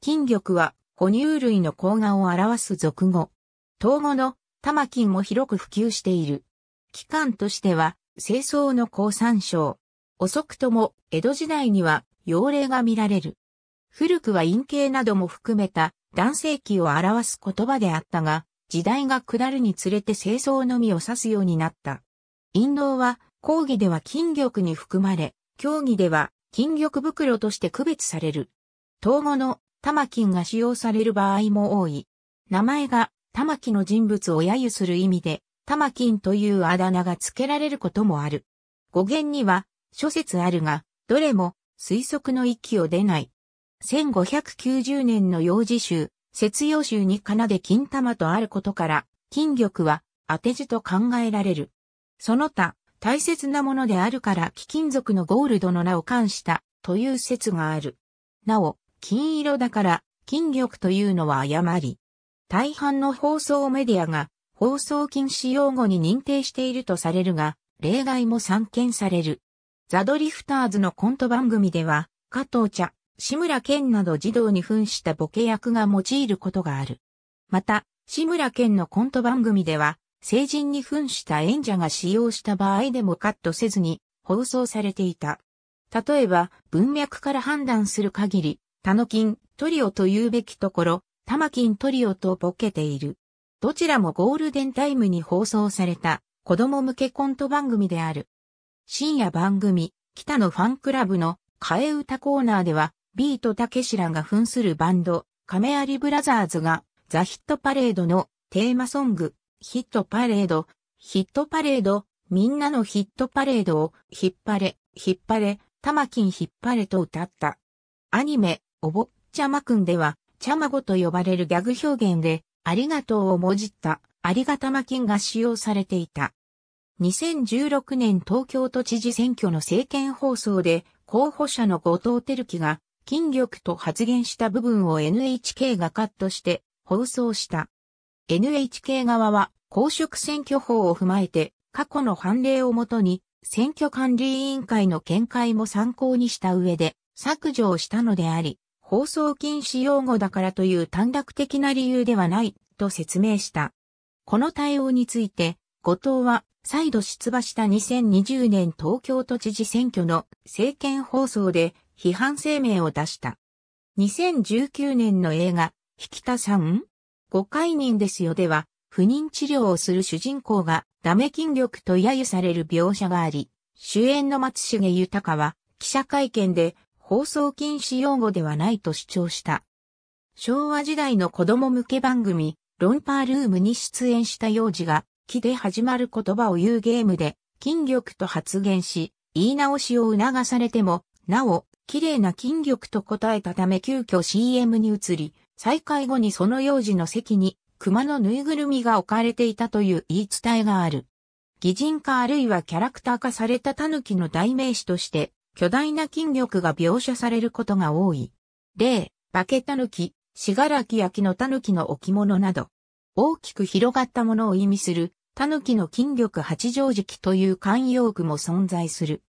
金玉は哺乳類の甲賀を表す俗語。統語の玉金も広く普及している。期間としては、清掃の高参省。遅くとも江戸時代には用例が見られる。古くは陰形なども含めた男性器を表す言葉であったが、時代が下るにつれて清掃のみを指すようになった。陰道は、講義では金玉に含まれ、競技では金玉袋として区別される。統語の玉金が使用される場合も多い。名前が玉木の人物を揶揄する意味で、玉金というあだ名が付けられることもある。語源には諸説あるが、どれも推測の域を出ない。1590年の幼児集、節用集に奏で金玉とあることから、金玉は当て字と考えられる。その他、大切なものであるから貴金属のゴールドの名を冠したという説がある。なお、金色だから金玉というのは誤り。大半の放送メディアが放送禁止用語に認定しているとされるが、例外も散見される。ザ・ドリフターズのコント番組では、加藤茶、志村健など児童に扮したボケ役が用いることがある。また、志村健のコント番組では、成人に扮した演者が使用した場合でもカットせずに放送されていた。例えば、文脈から判断する限り、タノキン、トリオと言うべきところ、タマキントリオとボケている。どちらもゴールデンタイムに放送された子供向けコント番組である。深夜番組、北のファンクラブの替え歌コーナーでは、ビートたけしらが扮するバンド、カメアリブラザーズがザ・ヒットパレードのテーマソング、ヒットパレード、ヒットパレード、みんなのヒットパレードを、引っ張れ、引っ張れ、玉金引っ張れと歌った。アニメ、おぼ、ちゃまくんでは、ちゃまごと呼ばれるギャグ表現で、ありがとうをもじった、ありがたま金が使用されていた。2016年東京都知事選挙の政見放送で、候補者の後藤輝樹が、金玉と発言した部分を NHK がカットして放送した。NHK 側は公職選挙法を踏まえて過去の判例をもとに選挙管理委員会の見解も参考にした上で削除をしたのであり、放送禁止用語だからという短絡的な理由ではないと説明した。この対応について、後藤は再度出馬した2020年東京都知事選挙の政見放送で批判声明を出した。2019年の映画、引田さん誤解人ですよでは、不妊治療をする主人公がダメ筋力と揶揄される描写があり、主演の松重豊は記者会見で放送禁止用語ではないと主張した。昭和時代の子供向け番組、ロンパールームに出演した幼児が、木で始まる言葉を言うゲームで、筋力と発言し、言い直しを促されても、なお、綺麗な筋力と答えたため急遽 CM に移り、再開後にその幼児の席に、熊のぬいぐるみが置かれていたという言い伝えがある。擬人化あるいはキャラクター化された狸の代名詞として、巨大な筋力が描写されることが多い。例、化け狸、死柄木焼きの狸の置物など、大きく広がったものを意味する、狸の筋力八丈敷という慣用句も存在する。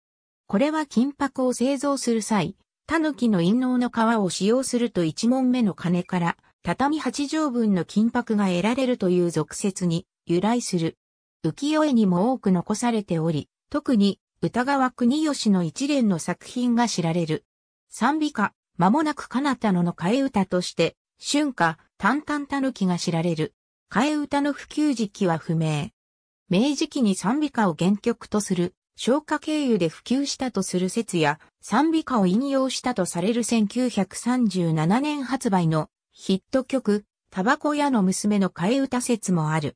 これは金箔を製造する際、狸の陰嚢の皮を使用すると一問目の金から、畳八畳分の金箔が得られるという俗説に由来する。浮世絵にも多く残されており、特に歌川国吉の一連の作品が知られる。賛美歌、間もなく彼方のの替え歌として、春夏、淡々たぬきが知られる。替え歌の普及時期は不明。明治期に賛美歌を原曲とする、消化経由で普及したとする説や、賛美歌を引用したとされる1937年発売のヒット曲、タバコ屋の娘の替え歌説もある。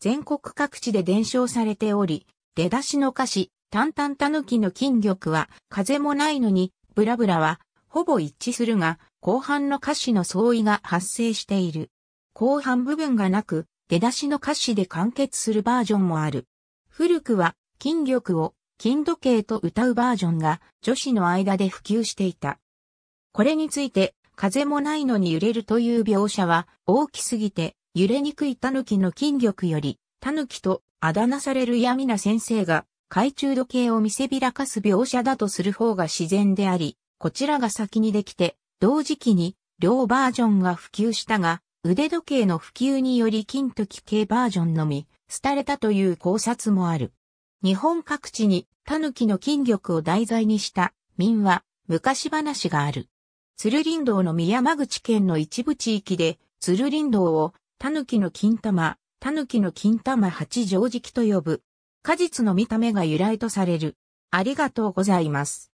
全国各地で伝承されており、出だしの歌詞、タンタンタヌキの筋力は風もないのに、ブラブラはほぼ一致するが、後半の歌詞の相違が発生している。後半部分がなく、出だしの歌詞で完結するバージョンもある。古くは筋力を金時計と歌うバージョンが女子の間で普及していた。これについて、風もないのに揺れるという描写は大きすぎて揺れにくい狸の筋力より狸とあだなされる闇な先生が懐中時計を見せびらかす描写だとする方が自然であり、こちらが先にできて、同時期に両バージョンが普及したが、腕時計の普及により金時計バージョンのみ、廃れたという考察もある。日本各地に狸の金玉を題材にした民話、昔話がある。鶴林道の宮間口県の一部地域で、鶴林道を狸の金玉、狸の金玉八時敷と呼ぶ果実の見た目が由来とされる。ありがとうございます。